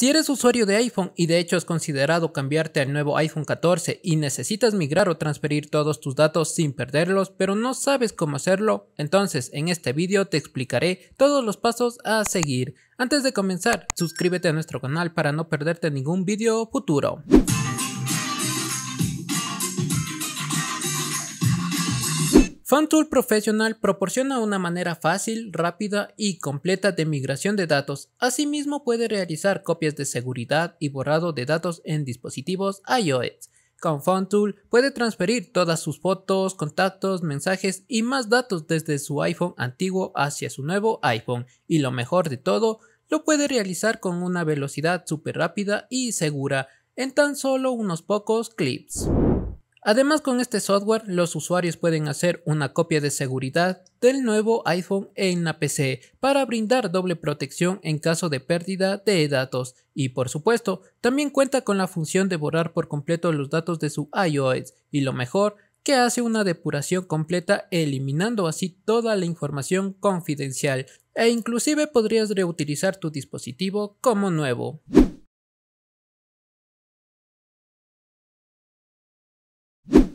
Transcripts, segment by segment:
Si eres usuario de iPhone y de hecho has considerado cambiarte al nuevo iPhone 14 y necesitas migrar o transferir todos tus datos sin perderlos, pero no sabes cómo hacerlo, entonces en este vídeo te explicaré todos los pasos a seguir. Antes de comenzar, suscríbete a nuestro canal para no perderte ningún video futuro. FunTool Professional proporciona una manera fácil, rápida y completa de migración de datos. Asimismo puede realizar copias de seguridad y borrado de datos en dispositivos iOS. Con FunTool puede transferir todas sus fotos, contactos, mensajes y más datos desde su iPhone antiguo hacia su nuevo iPhone. Y lo mejor de todo, lo puede realizar con una velocidad súper rápida y segura en tan solo unos pocos clips. Además con este software los usuarios pueden hacer una copia de seguridad del nuevo iPhone en la PC para brindar doble protección en caso de pérdida de datos y por supuesto también cuenta con la función de borrar por completo los datos de su iOS y lo mejor que hace una depuración completa eliminando así toda la información confidencial e inclusive podrías reutilizar tu dispositivo como nuevo.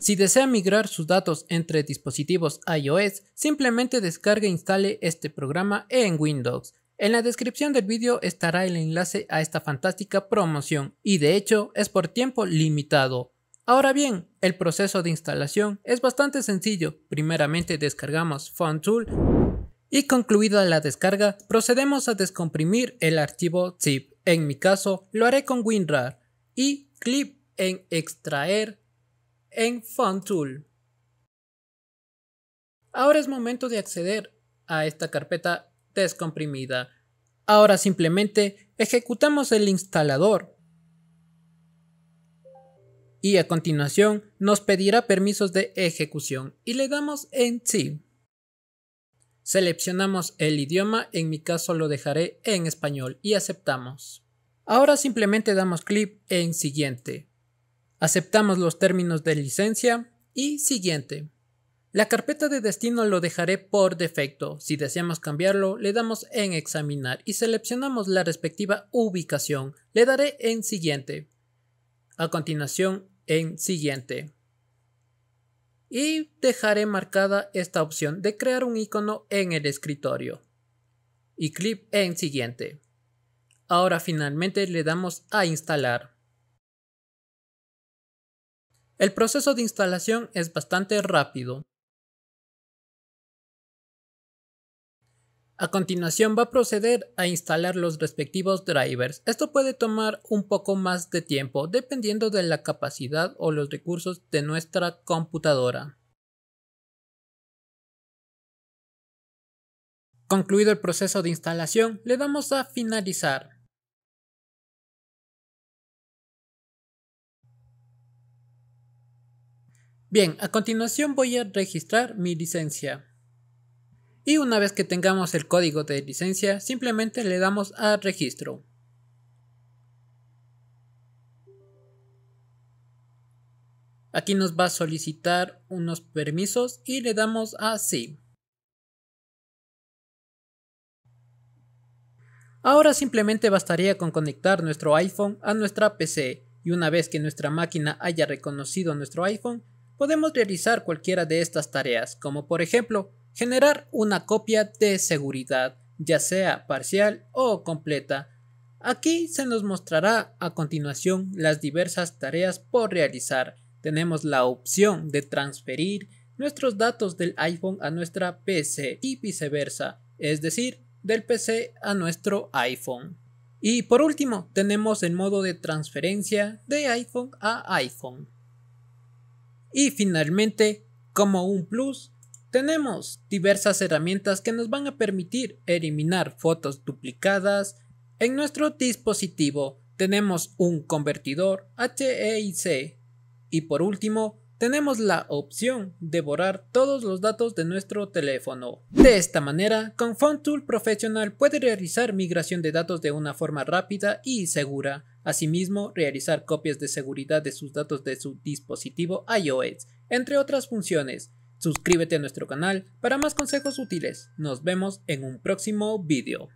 Si desea migrar sus datos entre dispositivos iOS, simplemente descargue e instale este programa en Windows. En la descripción del vídeo estará el enlace a esta fantástica promoción y de hecho es por tiempo limitado. Ahora bien, el proceso de instalación es bastante sencillo. Primeramente descargamos FunTool y concluida la descarga procedemos a descomprimir el archivo zip. En mi caso lo haré con WinRAR y clic en extraer en FunTool. Ahora es momento de acceder a esta carpeta descomprimida. Ahora simplemente ejecutamos el instalador. Y a continuación nos pedirá permisos de ejecución y le damos en sí. Seleccionamos el idioma, en mi caso lo dejaré en español y aceptamos. Ahora simplemente damos clic en siguiente. Aceptamos los términos de licencia y siguiente. La carpeta de destino lo dejaré por defecto. Si deseamos cambiarlo, le damos en examinar y seleccionamos la respectiva ubicación. Le daré en siguiente. A continuación, en siguiente. Y dejaré marcada esta opción de crear un icono en el escritorio. Y clic en siguiente. Ahora finalmente le damos a instalar. El proceso de instalación es bastante rápido. A continuación va a proceder a instalar los respectivos drivers. Esto puede tomar un poco más de tiempo dependiendo de la capacidad o los recursos de nuestra computadora. Concluido el proceso de instalación, le damos a finalizar. Bien, a continuación voy a registrar mi licencia. Y una vez que tengamos el código de licencia, simplemente le damos a registro. Aquí nos va a solicitar unos permisos y le damos a sí. Ahora simplemente bastaría con conectar nuestro iPhone a nuestra PC y una vez que nuestra máquina haya reconocido nuestro iPhone, podemos realizar cualquiera de estas tareas, como por ejemplo generar una copia de seguridad, ya sea parcial o completa. Aquí se nos mostrará a continuación las diversas tareas por realizar. Tenemos la opción de transferir nuestros datos del iPhone a nuestra PC y viceversa, es decir, del PC a nuestro iPhone. Y por último, tenemos el modo de transferencia de iPhone a iPhone. Y finalmente, como un plus, tenemos diversas herramientas que nos van a permitir eliminar fotos duplicadas. En nuestro dispositivo tenemos un convertidor HEIC y por último tenemos la opción de borrar todos los datos de nuestro teléfono. De esta manera, con fontool Professional puede realizar migración de datos de una forma rápida y segura Asimismo, realizar copias de seguridad de sus datos de su dispositivo iOS, entre otras funciones. Suscríbete a nuestro canal para más consejos útiles. Nos vemos en un próximo video.